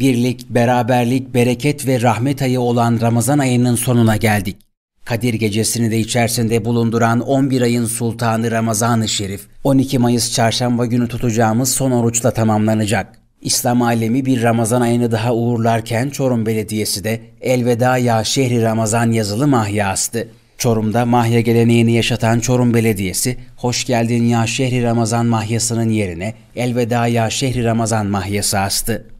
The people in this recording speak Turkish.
Birlik, beraberlik, bereket ve rahmet ayı olan Ramazan ayının sonuna geldik. Kadir gecesini de içerisinde bulunduran 11 ayın sultanı Ramazan-ı Şerif, 12 Mayıs çarşamba günü tutacağımız son oruçla tamamlanacak. İslam alemi bir Ramazan ayını daha uğurlarken Çorum Belediyesi de Elveda Ya Şehri Ramazan yazılı mahya astı. Çorum'da mahya geleneğini yaşatan Çorum Belediyesi, Hoş Geldin Ya Şehri Ramazan mahyasının yerine Elveda Ya Şehri Ramazan mahyası astı.